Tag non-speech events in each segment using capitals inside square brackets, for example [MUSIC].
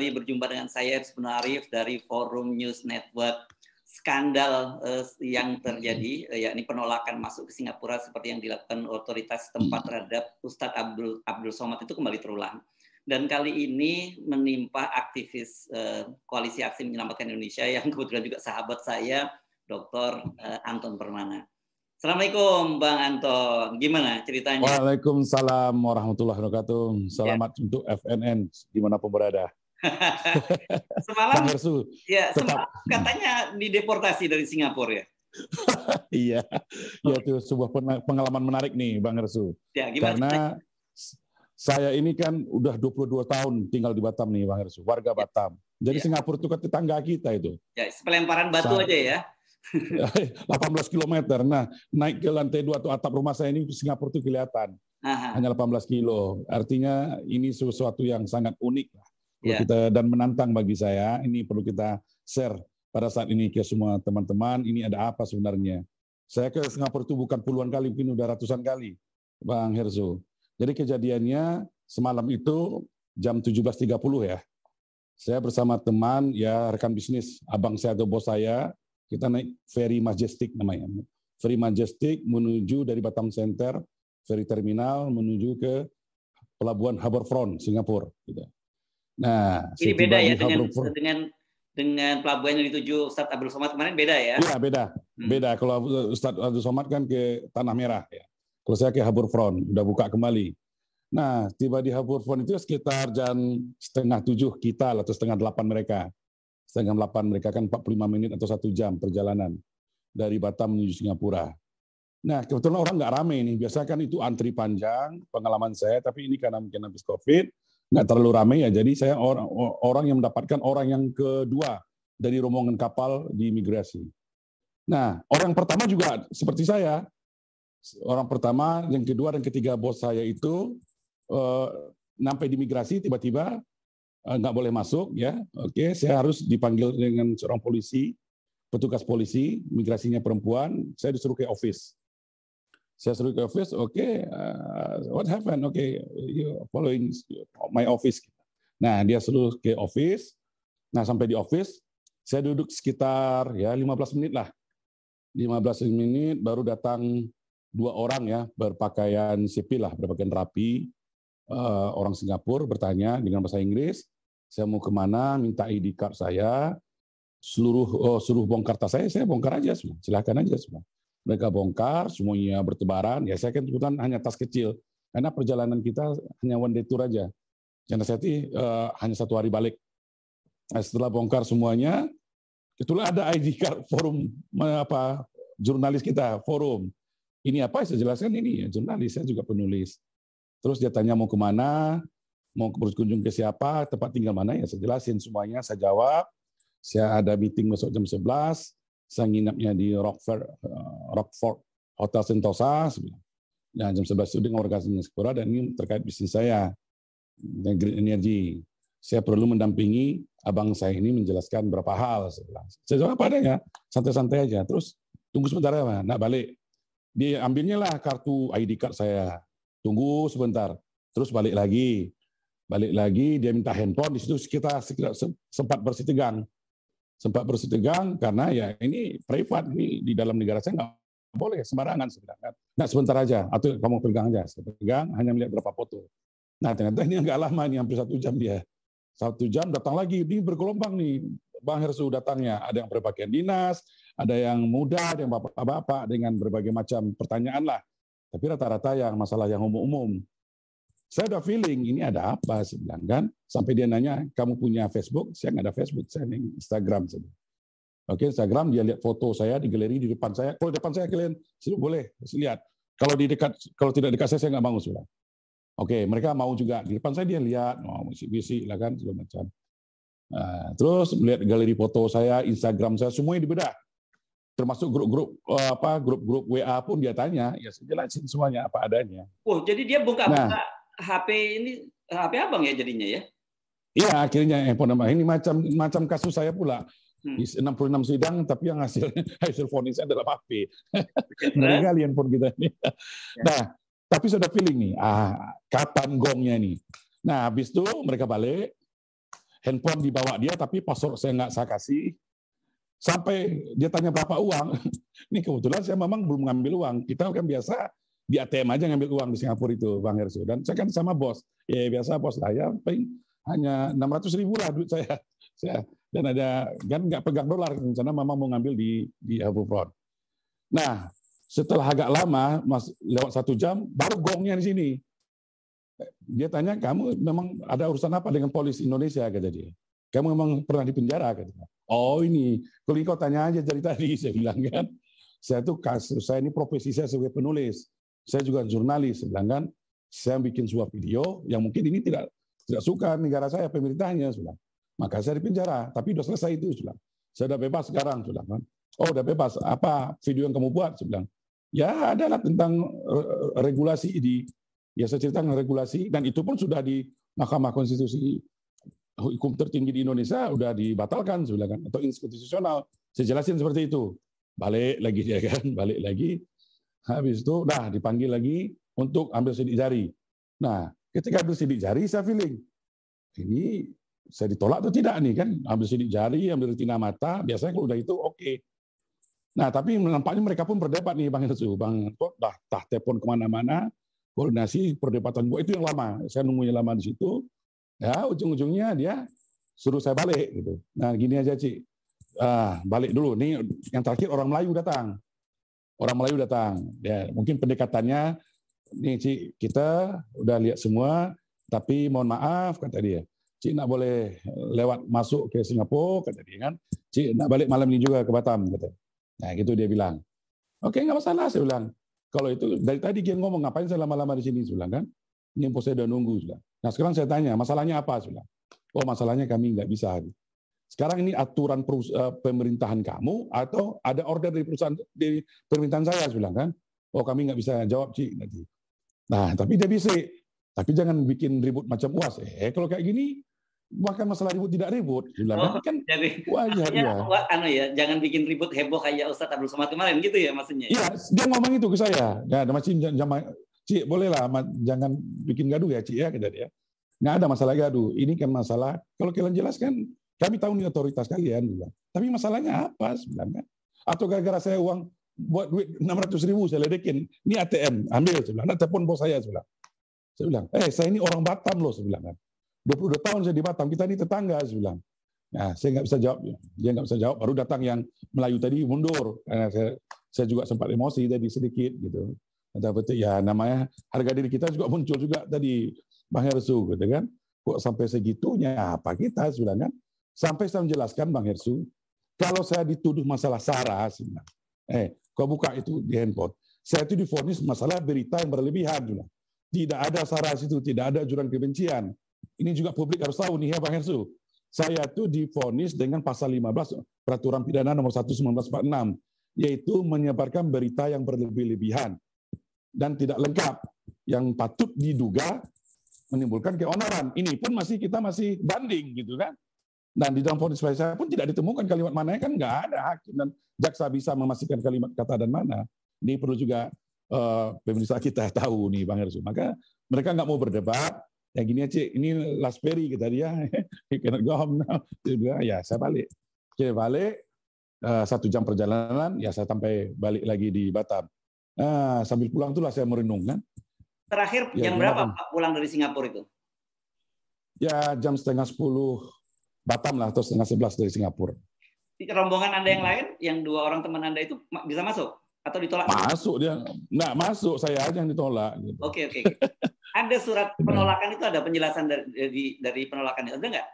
kembali berjumpa dengan saya Ibnu Arif dari Forum News Network. Skandal uh, yang terjadi, uh, yakni penolakan masuk ke Singapura seperti yang dilakukan otoritas tempat terhadap Ustadz Abdul, Abdul Somad itu kembali terulang. Dan kali ini menimpa aktivis uh, Koalisi Aksi Menyelamatkan Indonesia yang kebetulan juga sahabat saya, Dr. Anton Permana. Assalamualaikum Bang Anton, gimana ceritanya? Waalaikumsalam warahmatullahi wabarakatuh. Ya. Selamat ya. untuk FNN dimanapun berada. [LAUGHS] semalam ya semalam katanya dideportasi dari Singapura ya. [LAUGHS] iya, ya itu sebuah pengalaman menarik nih Bang Resu. Ya, gimana? Karena saya ini kan udah 22 tahun tinggal di Batam nih Bang Resu, warga ya. Batam. Jadi ya. Singapura itu kan tetangga kita itu. Ya, pelemparan batu Sa aja ya. 18 [LAUGHS] km. Nah, naik ke lantai dua atau atap rumah saya ini Singapura itu kelihatan. Aha. Hanya 18 kilo. Artinya ini sesuatu yang sangat unik lah Perlu yeah. kita dan menantang bagi saya ini perlu kita share pada saat ini ke semua teman-teman ini ada apa sebenarnya. Saya ke Singapura itu bukan puluhan kali, mungkin udah ratusan kali, Bang Herzo. Jadi kejadiannya semalam itu jam 17.30 ya. Saya bersama teman, ya rekan bisnis, abang saya atau bos saya, kita naik ferry majestic namanya. Ferry majestic menuju dari Batam Center, ferry terminal menuju ke pelabuhan Harbourfront Singapura. Gitu. Nah, ini beda ya dengan dengan dengan pelabuhan yang dituju Ustadz Abdul Somad kemarin beda ya? Iya beda, hmm. beda. Kalau Ustadz Abdul Somad kan ke Tanah Merah ya. Kalau saya ke Habur Front, udah buka kembali. Nah, tiba di Habur Front itu sekitar jam setengah tujuh kita atau setengah delapan mereka. Setengah delapan mereka kan 45 menit atau satu jam perjalanan dari Batam menuju Singapura. Nah, kebetulan orang nggak rame ini. Biasanya kan itu antri panjang, pengalaman saya, tapi ini karena mungkin habis COVID, nggak terlalu ramai ya. Jadi saya orang orang yang mendapatkan orang yang kedua dari rombongan kapal di imigrasi. Nah, orang pertama juga seperti saya. Orang pertama, yang kedua dan ketiga bos saya itu eh, sampai di imigrasi tiba-tiba eh, nggak boleh masuk ya. Oke, saya harus dipanggil dengan seorang polisi, petugas polisi, imigrasinya perempuan, saya disuruh ke office. Saya suruh ke office, oke, okay, uh, eh, what happened? Oke, okay, you following my office. Nah, dia suruh ke office. Nah, sampai di office, saya duduk sekitar ya 15 menit lah. 15 menit baru datang dua orang ya berpakaian sipil lah, berpakaian rapi. Uh, orang Singapura bertanya dengan bahasa Inggris, saya mau kemana, minta ID card saya, seluruh oh, suruh bongkar tas saya, saya bongkar aja semua, Silakan aja semua mereka bongkar semuanya bertebaran ya saya kan kebetulan hanya tas kecil karena perjalanan kita hanya one day tour aja yang saya eh, hanya satu hari balik nah, setelah bongkar semuanya itulah ada ID card forum apa jurnalis kita forum ini apa saya jelaskan ini ya jurnalis saya juga penulis terus dia tanya mau kemana mau berkunjung ke siapa tempat tinggal mana ya saya jelasin semuanya saya jawab saya ada meeting besok jam 11 saya nginapnya di Rockford, eh, Rockford Hotel Sentosa, nah, jam 11 itu dengan organisasi Sekura dan ini terkait bisnis saya dan green energy. Saya perlu mendampingi abang saya ini menjelaskan berapa hal. Saya jawab apa adanya, santai-santai aja. Terus tunggu sebentar ya, nak balik. Dia ambilnya lah kartu ID card saya. Tunggu sebentar, terus balik lagi. Balik lagi, dia minta handphone, di situ kita, kita sempat bersih tegang sempat bersetegang karena ya ini privat ini di dalam negara saya nggak boleh sembarangan sebenarnya. Nah sebentar aja, atau kamu pegang aja, saya pegang hanya melihat berapa foto. Nah ternyata ini nggak lama ini, hampir satu jam dia. Satu jam datang lagi, ini bergelombang nih. Bang Hersu datangnya, ada yang berpakaian dinas, ada yang muda, ada yang bapak-bapak, dengan berbagai macam pertanyaan lah. Tapi rata-rata yang masalah yang umum-umum. Saya ada feeling ini ada apa sih bilang kan. Sampai dia nanya, kamu punya Facebook? Saya nggak ada Facebook, saya ada Instagram saja. Oke, Instagram dia lihat foto saya di galeri di depan saya. Kalau depan saya kalian boleh lihat. Kalau di dekat kalau tidak dekat saya saya nggak mau sudah. Oke, mereka mau juga di depan saya dia lihat, mau oh, musik lah kan segala macam. Nah, terus melihat galeri foto saya, Instagram saya, semuanya dibedah. Termasuk grup-grup eh, apa grup-grup WA pun dia tanya, ya sejelasin jelasin semuanya apa adanya. Oh, jadi dia buka-buka nah, HP ini HP abang ya jadinya ya? Iya akhirnya handphone abang ini macam macam kasus saya pula. Hmm. 66 sidang tapi yang [LAUGHS] hasil hasil vonisnya adalah HP. [LAUGHS] Ngeri kali handphone kita ini. Ya. Nah, tapi sudah feeling nih, ah kapan gongnya nih. Nah, habis itu mereka balik, handphone dibawa dia tapi password saya nggak saya kasih. Sampai dia tanya berapa uang. [LAUGHS] Ini kebetulan saya memang belum ngambil uang. Kita kan biasa di ATM aja ngambil uang di Singapura itu Bang Herso. Dan saya kan sama bos. Ya, ya biasa bos lah ya paling hanya 600 ribu lah duit saya. [LAUGHS] saya dan ada kan nggak pegang dolar sana mama mau ngambil di di Abroad. Nah setelah agak lama mas lewat satu jam baru gongnya di sini. Dia tanya kamu memang ada urusan apa dengan polis Indonesia kata dia. Kamu memang pernah di penjara kata Oh ini, kalau kau tanya aja dari tadi [LAUGHS] saya bilang kan. Saya tuh kasus saya ini profesi saya sebagai penulis saya juga jurnalis, sedangkan saya bikin sebuah video yang mungkin ini tidak tidak suka negara saya pemerintahnya sudah. Maka saya dipenjara, tapi sudah selesai itu sudah. Saya sudah bebas sekarang sudah kan. Oh, sudah bebas. Apa video yang kamu buat? Saya ya adalah tentang eh, regulasi di ya saya ceritakan regulasi dan itu pun sudah di Mahkamah Konstitusi hukum tertinggi di Indonesia sudah dibatalkan sudah kan atau institusional, Saya jelasin seperti itu. Balik lagi ya kan, balik lagi Habis itu, nah dipanggil lagi untuk ambil sidik jari. Nah, ketika ambil sidik jari, saya feeling. Ini saya ditolak atau tidak nih kan? Ambil sidik jari, ambil retina mata, biasanya kalau udah itu oke. Okay. Nah, tapi nampaknya mereka pun berdebat nih Bang Yesu. Bang, kok dah, dah telepon kemana-mana, koordinasi perdebatan gue itu yang lama. Saya nunggunya lama di situ. Ya, ujung-ujungnya dia suruh saya balik gitu. Nah, gini aja, Cik. Ah, balik dulu. Nih yang terakhir orang Melayu datang orang Melayu datang. Ya, mungkin pendekatannya ini Cik, kita udah lihat semua, tapi mohon maaf kata dia. Cik nak boleh lewat masuk ke Singapura kata dia kan. Cik nak balik malam ini juga ke Batam kata. Nah, gitu dia bilang. Oke, nggak masalah saya bilang. Kalau itu dari tadi dia ngomong ngapain saya lama-lama di sini saya bilang kan. Ini saya udah nunggu sudah. Nah, sekarang saya tanya, masalahnya apa sudah? Oh, masalahnya kami nggak bisa. Sekarang ini aturan eh, pemerintahan kamu atau ada order dari perusahaan dari permintaan saya, saya bilang kan. Oh kami nggak bisa jawab sih nanti. Nah tapi dia bisa. Tapi jangan bikin ribut macam uas. Eh kalau kayak gini bahkan masalah ribut tidak ribut bilang oh, kan jadi, wajar ya. Iya. Wah, anu ya jangan bikin ribut heboh kayak Ustadz Abdul Somad kemarin gitu ya maksudnya iya dia ngomong itu ke saya ya ada masih jangan Ci, bolehlah jangan bikin gaduh ya cik ya kata dia ya. nggak ada masalah gaduh ini kan masalah kalau kalian jelaskan kami tahu ini otoritas kalian, bilang. Tapi masalahnya apa sebenarnya? Kan. Atau gara-gara saya uang buat duit 600 ribu saya ledekin, ini ATM, ambil saya bilang. Nah, telepon bos saya saya bilang. Saya bilang, eh saya ini orang Batam loh saya bilang kan. 22 tahun saya di Batam, kita ini tetangga saya Nah, saya nggak bisa jawab, ya. dia nggak bisa jawab. Baru datang yang Melayu tadi mundur. Karena saya, saya juga sempat emosi tadi sedikit gitu. betul ya namanya harga diri kita juga muncul juga tadi Bang Hersu gitu kan. Kok sampai segitunya apa kita sebenarnya? Sampai saya menjelaskan Bang Hersu, kalau saya dituduh masalah SARA, eh, kau buka itu di handphone, saya itu difonis masalah berita yang berlebihan. Juga. Tidak ada SARA situ, tidak ada jurang kebencian. Ini juga publik harus tahu nih ya Bang Hersu. Saya itu difonis dengan pasal 15 Peraturan Pidana nomor 1 1946, yaitu menyebarkan berita yang berlebih-lebihan dan tidak lengkap yang patut diduga menimbulkan keonaran. Ini pun masih kita masih banding gitu kan. Dan di dalam fonis saya pun tidak ditemukan kalimat mana kan nggak ada hakim dan jaksa bisa memastikan kalimat kata dan mana. Ini perlu juga uh, pemirsa kita [LAUGHS] tahu nih Bang Ersu. Maka mereka nggak mau berdebat. yang gini aja, ini last peri kita dia. You [LAUGHS] gom. go Ya saya balik. Oke balik, uh, satu jam perjalanan, ya saya sampai balik lagi di Batam. Nah, sambil pulang itulah saya merenung kan. Terakhir ya, berapa Pak pulang dari Singapura itu? Ya jam setengah sepuluh Batam lah atau setengah sebelas dari Singapura. Rombongan Anda yang lain, yang dua orang teman Anda itu bisa masuk atau ditolak? Masuk dia, nggak masuk saya aja yang ditolak. Oke gitu. oke. Okay, okay. Ada surat iya. penolakan itu ada penjelasan dari dari penolakan itu ada nggak?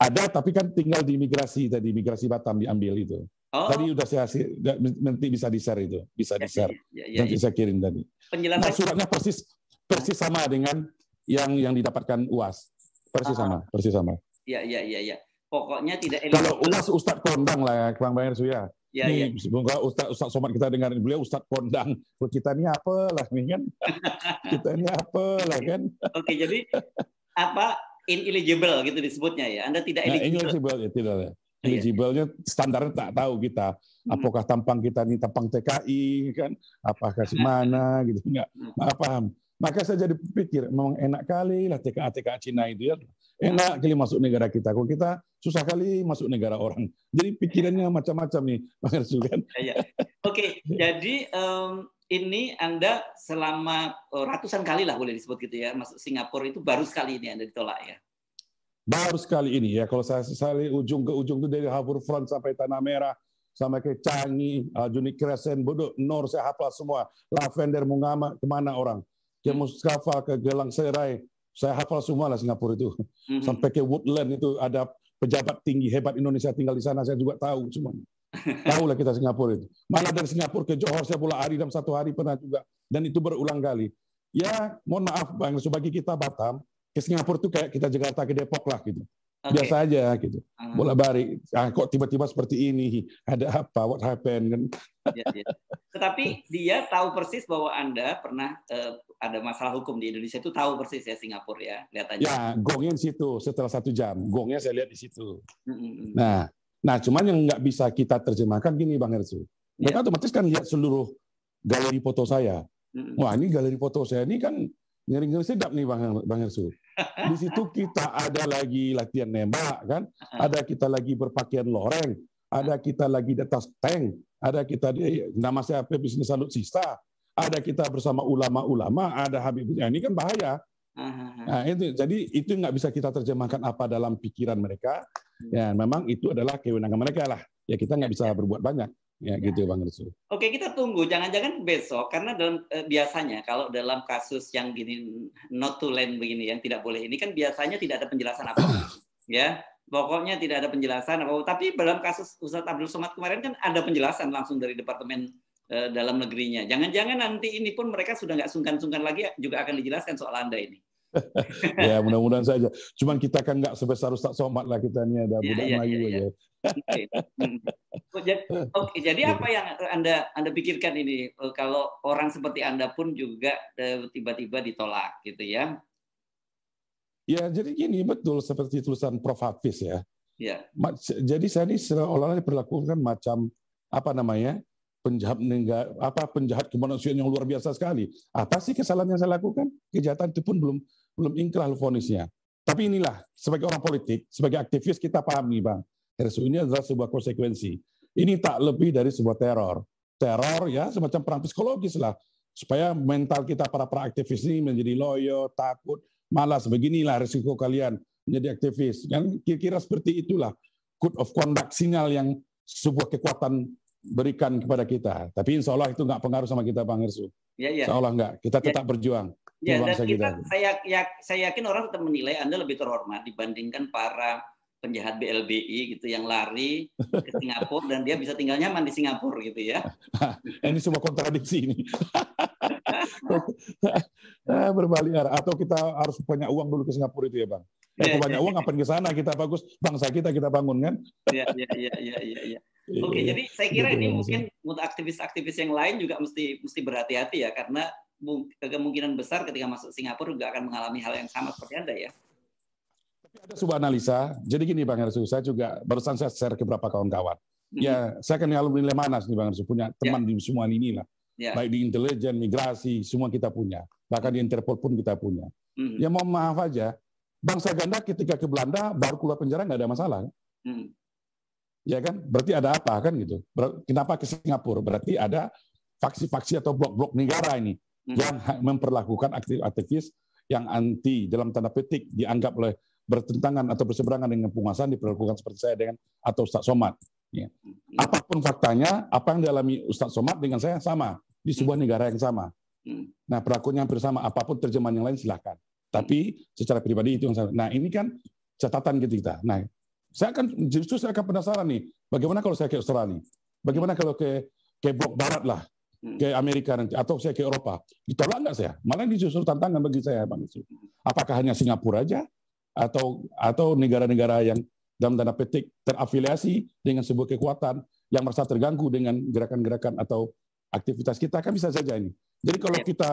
Ada tapi kan tinggal di imigrasi tadi imigrasi Batam diambil itu. Oh. Tadi sudah saya nanti bisa di share itu, bisa ya, di share. Ya, ya, ya, nanti ya. saya kirim tadi. Penjelasan nah, suratnya persis persis sama dengan yang yang didapatkan UAS. Persis Aha. sama, persis sama. Iya, iya, iya, iya. Pokoknya tidak elit. Kalau ulas Ustaz Kondang lah, Bang Bayar Suya. ya. Ya, nih, ya. Semoga Ustaz, Ustaz Somad kita dengar beliau Ustaz Kondang. Kita ini lah, nih kan? [LAUGHS] kita ini apa lah, kan? Oke, jadi apa ineligible gitu disebutnya ya. Anda tidak nah, eligible. Nah, ineligible ya, tidak ya. Eligible-nya standarnya tak tahu kita. Hmm. Apakah tampang kita ini tampang TKI kan? Apakah si mana gitu enggak. Maaf paham. Maka saya jadi pikir, memang enak kali lah TKA-TKA Cina itu ya. Enak kali masuk negara kita. Kalau kita susah kali masuk negara orang. Jadi pikirannya macam-macam nih, Pak Ersu kan. Iya. Oke, jadi um, ini Anda selama e, ratusan kali lah boleh disebut gitu ya, masuk Singapura itu baru sekali ini Anda ditolak ya? Baru sekali ini ya. Kalau saya, saya ujung ke ujung itu dari Harbour Front sampai Tanah Merah, sama ke Canggih, uh, Juni Crescent, Bodo, Nor, saya hafal semua. Lavender, Mungama, kemana orang dia Mustafa ke Gelang Serai, saya hafal semua lah Singapura itu. Mm-hmm. Sampai ke Woodland itu ada pejabat tinggi hebat Indonesia tinggal di sana, saya juga tahu cuma [LAUGHS] tahu lah kita Singapura itu. Mana dari Singapura ke Johor saya pula hari dalam satu hari pernah juga. Dan itu berulang kali. Ya, mohon maaf Bang, sebagai kita Batam, ke Singapura itu kayak kita Jakarta ke Depok lah gitu okay. biasa aja gitu. Uh. Hmm. Bola bari ah, kok tiba-tiba seperti ini? [LAUGHS] Ada apa? What happened? Kan? Ya, ya. Tetapi dia tahu persis bahwa Anda pernah eh, ada masalah hukum di Indonesia itu tahu persis ya Singapura ya, lihat aja. Ya, gongnya di situ setelah satu jam. Gongnya saya lihat di situ. Mm-hmm. Nah, nah cuman yang nggak bisa kita terjemahkan gini Bang Hersu. Iya. Mereka yeah. otomatis kan lihat seluruh galeri foto saya. Mm-hmm. Wah, ini galeri foto saya ini kan ngeri-ngeri sedap nih Bang Bang Hersu. Di situ kita ada lagi latihan nembak kan, ada kita lagi berpakaian loreng, ada kita lagi di atas tank, ada kita di nama saya bisnis salut sista ada kita bersama ulama-ulama, ada Habib. Ya, ini kan bahaya. Nah, itu jadi itu nggak bisa kita terjemahkan apa dalam pikiran mereka. Hmm. Ya, memang itu adalah kewenangan mereka lah. Ya kita nggak ya, bisa ya. berbuat banyak. Ya, ya. gitu ya, Bang Rizky. Oke, kita tunggu. Jangan-jangan besok, karena dalam eh, biasanya kalau dalam kasus yang gini not to land begini, yang tidak boleh ini kan biasanya tidak ada penjelasan apa, [CLEARS THROAT] ya. Pokoknya tidak ada penjelasan apa. Tapi dalam kasus Ustadz Abdul Somad kemarin kan ada penjelasan langsung dari Departemen eh, Dalam Negerinya. Jangan-jangan nanti ini pun mereka sudah nggak sungkan-sungkan lagi juga akan dijelaskan soal anda ini. [LAUGHS] ya mudah-mudahan saja. Cuman kita kan nggak sebesar Ustaz Somad lah kita ini ada iya, budak ya, Melayu ya, Ya. aja. Iya. [LAUGHS] Hmm. jadi, jadi apa yang anda anda pikirkan ini eh, kalau orang seperti anda pun juga eh, tiba-tiba ditolak gitu ya? Ya jadi gini betul seperti tulisan Prof Hafiz ya. Ya. Jadi saya ini seolah-olah diperlakukan macam apa namanya penjahat negara apa penjahat kemanusiaan yang luar biasa sekali. Apa sih kesalahan yang saya lakukan? Kejahatan itu pun belum belum inkrah fonisnya. Tapi inilah, sebagai orang politik, sebagai aktivis kita pahami, Bang. RSU ini adalah sebuah konsekuensi. Ini tak lebih dari sebuah teror. Teror ya, semacam perang psikologis lah. Supaya mental kita para para aktivis ini menjadi loyo, takut, malas. Beginilah risiko kalian menjadi aktivis. Yang kira-kira seperti itulah code of conduct sinyal yang sebuah kekuatan berikan kepada kita. Tapi insya Allah itu nggak pengaruh sama kita Bang Irsu. Ya, ya. Insya Allah nggak. Kita iya. tetap berjuang. Ya, dan kita, kita, saya, ya, saya yakin orang tetap menilai Anda lebih terhormat dibandingkan para penjahat BLBI gitu yang lari ke Singapura dan dia bisa tinggal nyaman di Singapura gitu ya. [LAUGHS] ini semua kontradiksi ini. [LAUGHS] Ah, Berbalik arah. Atau kita harus punya uang dulu ke Singapura itu ya Bang? Ya, eh, ya, banyak ya, uang ngapain ke sana? Kita bagus bangsa kita kita bangun kan? Iya iya iya iya iya. Ya. Oke, jadi saya kira gitu ini mungkin untuk aktivis-aktivis yang lain juga mesti mesti berhati-hati ya karena kemungkinan besar ketika masuk Singapura juga akan mengalami hal yang sama seperti Anda ya. Tapi ada sebuah analisa. Jadi gini Bang Ersu, saya juga barusan saya share ke beberapa kawan-kawan. Hmm. Ya, saya kan alumni Lemanas nih Bang Ersu, punya ya. teman yeah. di semua ini lah. Yeah. Baik di intelijen, migrasi, semua kita punya. Bahkan di hmm. Interpol pun kita punya. Hmm. Ya mohon maaf aja, bangsa ganda ketika ke Belanda baru keluar penjara nggak ada masalah. Hmm. Ya kan? Berarti ada apa kan gitu. Kenapa ke Singapura? Berarti ada faksi-faksi atau blok-blok negara ini Hmm. yang memperlakukan aktivis aktivis yang anti dalam tanda petik dianggap oleh bertentangan atau berseberangan dengan penguasaan diperlakukan seperti saya dengan atau Ustaz Somad. Ya. Hmm. Apapun faktanya, apa yang dialami Ustaz Somad dengan saya sama di sebuah hmm. negara yang sama. Nah perlakuannya hampir sama. Apapun terjemahan yang lain silahkan. Tapi secara pribadi itu yang saya. Nah ini kan catatan kita. Nah saya akan justru saya akan penasaran nih, bagaimana kalau saya ke Australia? Bagaimana kalau ke ke blok barat lah? Hmm. ke Amerika nanti atau saya ke Eropa. Ditolak nggak saya? Malah ini justru tantangan bagi saya, Bang itu Apakah hanya Singapura aja atau atau negara-negara yang dalam tanda petik terafiliasi dengan sebuah kekuatan yang merasa terganggu dengan gerakan-gerakan atau aktivitas kita kan bisa saja ini. Jadi kalau ya. kita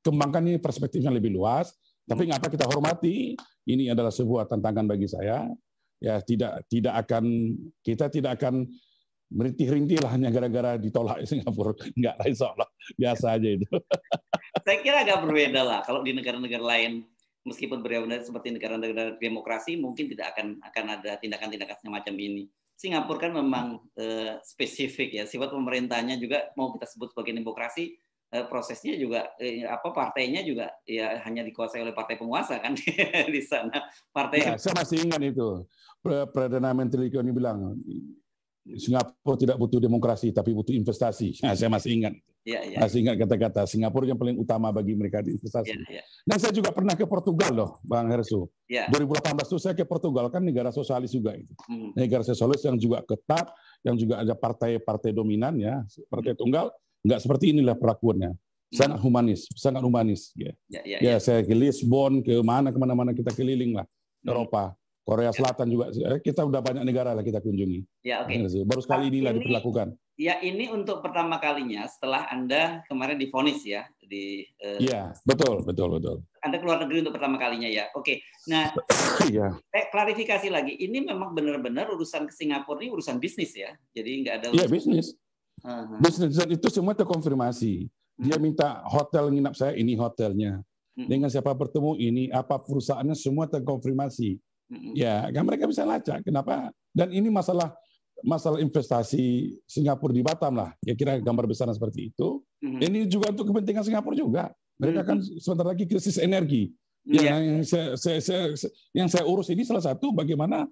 kembangkan ini perspektifnya lebih luas, tapi hmm. nggak apa kita hormati ini adalah sebuah tantangan bagi saya. Ya tidak tidak akan kita tidak akan merintih-rintih lah hanya gara-gara ditolak di Singapura. Enggak, [LAUGHS] insya Allah. Biasa aja itu. [LAUGHS] Saya kira agak berbeda lah. Kalau di negara-negara lain, meskipun berbeda seperti negara-negara demokrasi, mungkin tidak akan akan ada tindakan-tindakan semacam ini. Singapura kan memang eh, spesifik ya. Sifat pemerintahnya juga mau kita sebut sebagai demokrasi, eh, prosesnya juga eh, apa partainya juga ya hanya dikuasai oleh partai penguasa kan [LAUGHS] di sana. Partai. nah, saya masih ingat itu. Perdana Menteri Yew bilang Singapura tidak butuh demokrasi tapi butuh investasi. Nah, [LAUGHS] saya masih ingat. Ya, ya. Masih ingat kata-kata Singapura yang paling utama bagi mereka di investasi. Ya, ya. Dan saya juga pernah ke Portugal loh, Bang Hersu. Ya. 2018 itu saya ke Portugal kan negara sosialis juga itu. Hmm. Negara sosialis yang juga ketat, yang juga ada partai-partai dominan ya, partai hmm. tunggal. Nggak seperti inilah perlakuannya. Hmm. Sangat humanis, sangat humanis. Ya, ya, ya, ya. ya saya ke Lisbon, ke mana kemana-mana kita keliling lah hmm. Eropa Korea ya. Selatan juga. Eh, kita udah banyak negara lah kita kunjungi. Ya, oke. Okay. Iya Baru sekali nah, inilah ini, diperlakukan. Ya, ini untuk pertama kalinya setelah Anda kemarin difonis ya di eh, Iya, ya, betul, betul, betul. Anda keluar negeri untuk pertama kalinya ya. Oke. Okay. Nah, [COUGHS] ya. eh, klarifikasi lagi. Ini memang benar-benar urusan ke Singapura ini urusan bisnis ya. Jadi nggak ada Iya, bisnis. Uh -huh. Bisnis itu semua terkonfirmasi. Dia hmm. minta hotel nginap saya, ini hotelnya. Hmm. Dengan siapa bertemu ini, apa perusahaannya semua terkonfirmasi Ya, kan mereka bisa lacak. Kenapa? Dan ini masalah masalah investasi Singapura di Batam lah. Ya kira gambar besarnya seperti itu. Ini juga untuk kepentingan Singapura juga. Mereka kan sebentar lagi krisis energi. Ya, iya. Yang, yeah. yang, saya, saya, saya, yang saya urus ini salah satu bagaimana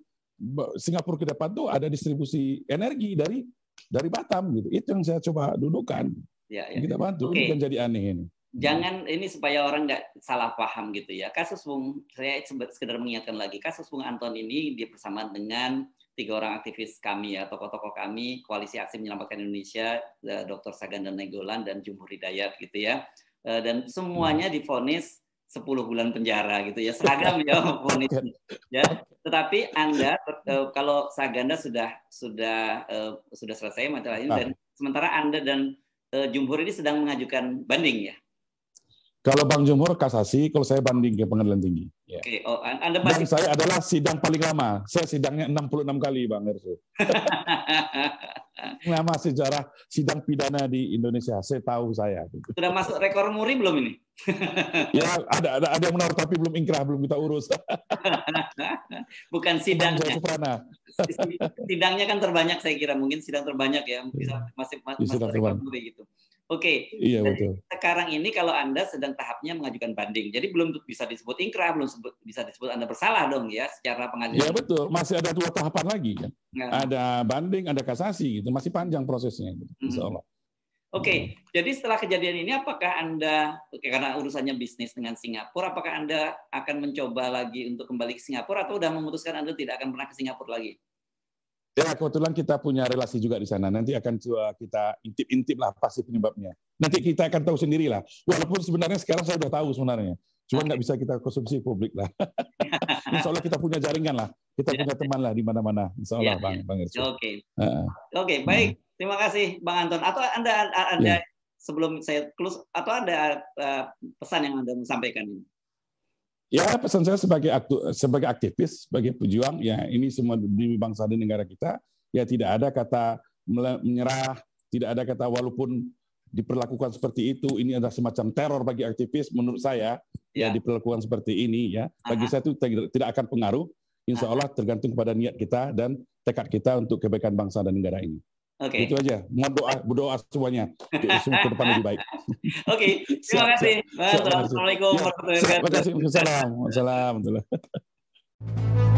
Singapura ke depan tuh ada distribusi energi dari dari Batam gitu. Itu yang saya coba dudukan. Yeah, yeah. Kita bantu, okay. bukan jadi aneh ini. Hmm. jangan ini supaya orang nggak salah paham gitu ya. Kasus Bung saya sekedar mengingatkan lagi kasus Bung Anton ini dia bersama dengan tiga orang aktivis kami ya tokoh-tokoh kami koalisi aksi menyelamatkan Indonesia eh, Dr. Sagan dan Negolan dan Jumhur Hidayat gitu ya eh, dan semuanya hmm. difonis 10 bulan penjara gitu ya seragam ya vonis [LAUGHS] ya tetapi anda eh, kalau Saganda sudah sudah sudah selesai materi ini dan ah. sementara anda dan Jumhur ini sedang mengajukan banding ya kalau Bang Jumur kasasi, kalau saya banding ke pengadilan tinggi. Yeah. Oke, okay. oh, Anda Dan saya adalah sidang paling lama. Saya sidangnya 66 kali, Bang Ersu. lama [LAUGHS] sejarah sidang pidana di Indonesia. Saya tahu saya. Sudah masuk rekor muri belum ini? [LAUGHS] ya, ada ada ada yang menaruh tapi belum ingkrah, belum kita urus. [LAUGHS] Bukan sidangnya. Sidangnya kan terbanyak saya kira, mungkin sidang terbanyak ya, iya. bisa masih iya, masih rekor muri gitu. Oke. Okay. Iya betul. Sekarang ini kalau Anda sedang tahapnya mengajukan banding. Jadi belum bisa disebut inkrah, belum sebut, bisa disebut Anda bersalah dong ya secara pengadilan. Iya betul, masih ada dua tahapan lagi Ya. Nah. Ada banding, ada kasasi gitu, masih panjang prosesnya gitu. Insyaallah. Hmm. Oke, okay. jadi setelah kejadian ini apakah Anda karena urusannya bisnis dengan Singapura apakah Anda akan mencoba lagi untuk kembali ke Singapura atau sudah memutuskan Anda tidak akan pernah ke Singapura lagi? Ya kebetulan kita punya relasi juga di sana. Nanti akan coba kita intip-intip lah pasti penyebabnya. Nanti kita akan tahu sendiri lah. Walaupun sebenarnya sekarang saya sudah tahu sebenarnya. Cuma nggak bisa kita konsumsi publik lah. [LAUGHS] Insya Allah kita punya jaringan lah. Kita punya ya. teman lah di mana-mana. Insya Allah ya, Bang, ya. Bang Oke. Okay. Uh. Oke, okay, baik. Terima kasih Bang Anton. Atau Anda, Anda ya. sebelum saya close, atau ada uh, pesan yang Anda mau sampaikan ini? Ya pesan saya sebagai aktu, sebagai aktivis, sebagai pejuang, ya ini semua demi bangsa dan negara kita, ya tidak ada kata menyerah, tidak ada kata walaupun diperlakukan seperti itu, ini adalah semacam teror bagi aktivis menurut saya, ya, ya diperlakukan seperti ini ya. Bagi Aha. saya itu tidak akan pengaruh, insya Allah tergantung kepada niat kita dan tekad kita untuk kebaikan bangsa dan negara ini. Oke. Okay. Itu aja. Mohon doa berdoa semuanya ke depan lebih baik. [LAUGHS] Oke, okay. terima kasih. Assalamualaikum warahmatullahi wabarakatuh. warahmatullahi wabarakatuh.